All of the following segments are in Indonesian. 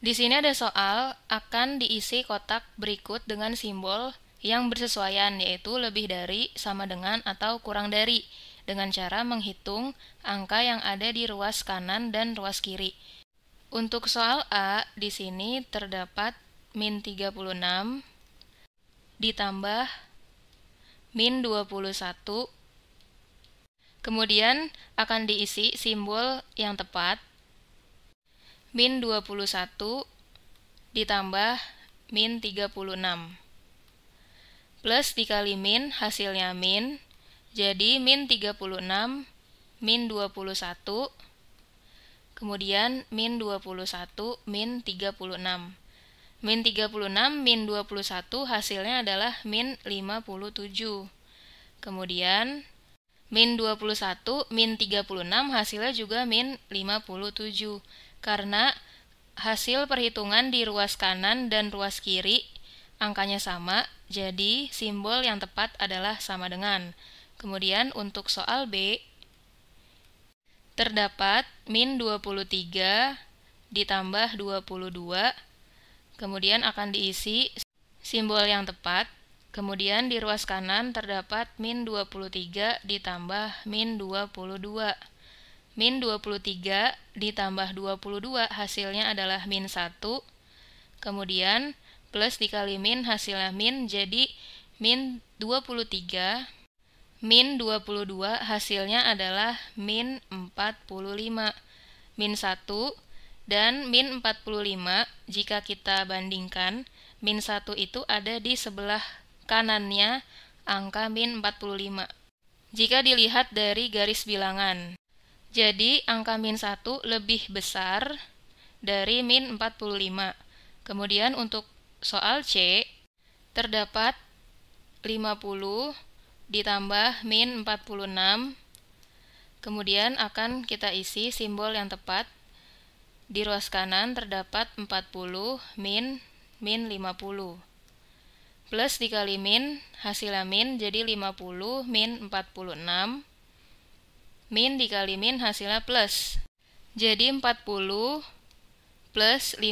Di sini ada soal akan diisi kotak berikut dengan simbol yang bersesuaian yaitu lebih dari, sama dengan, atau kurang dari dengan cara menghitung angka yang ada di ruas kanan dan ruas kiri. Untuk soal A, di sini terdapat min 36 ditambah min 21 Kemudian akan diisi simbol yang tepat min 21 ditambah min 36. Plus dikali min hasilnya min, jadi min 36 min 21, kemudian min 21 min 36. Min 36 min 21 hasilnya adalah min 57. Kemudian min 21 min 36 hasilnya juga min 57 karena hasil perhitungan di ruas kanan dan ruas kiri angkanya sama, jadi simbol yang tepat adalah sama dengan. Kemudian untuk soal B, terdapat min 23 ditambah 22, kemudian akan diisi simbol yang tepat, kemudian di ruas kanan terdapat min 23 ditambah min 22. Min 23 ditambah 22 hasilnya adalah min 1. Kemudian plus dikali min hasilnya min jadi min 23. Min 22 hasilnya adalah min 45. Min 1 dan min 45 jika kita bandingkan min 1 itu ada di sebelah kanannya angka min 45. Jika dilihat dari garis bilangan. Jadi angka min 1 lebih besar dari min 45. Kemudian untuk soal C, terdapat 50 ditambah min 46. Kemudian akan kita isi simbol yang tepat. Di ruas kanan terdapat 40 min min 50. Plus dikali min, hasilnya min jadi 50 min 46 Min dikali min hasilnya plus. Jadi 40 plus 50.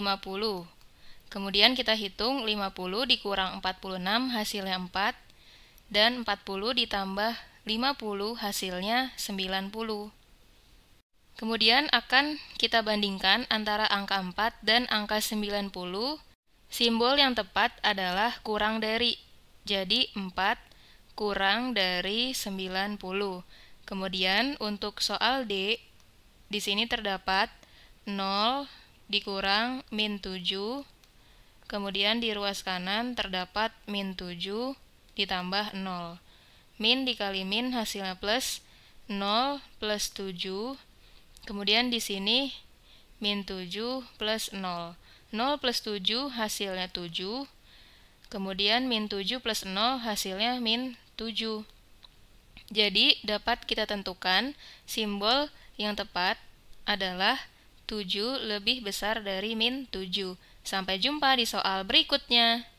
Kemudian kita hitung 50 dikurang 46 hasilnya 4 dan 40 ditambah 50 hasilnya 90. Kemudian akan kita bandingkan antara angka 4 dan angka 90. Simbol yang tepat adalah kurang dari. Jadi 4 kurang dari 90. Kemudian untuk soal D, di sini terdapat 0 dikurang min 7, kemudian di ruas kanan terdapat min 7 ditambah 0. Min dikali min hasilnya plus 0 plus 7, kemudian di sini min 7 plus 0. 0 plus 7 hasilnya 7, kemudian min 7 plus 0 hasilnya min 7. Jadi, dapat kita tentukan simbol yang tepat adalah 7 lebih besar dari min 7. Sampai jumpa di soal berikutnya.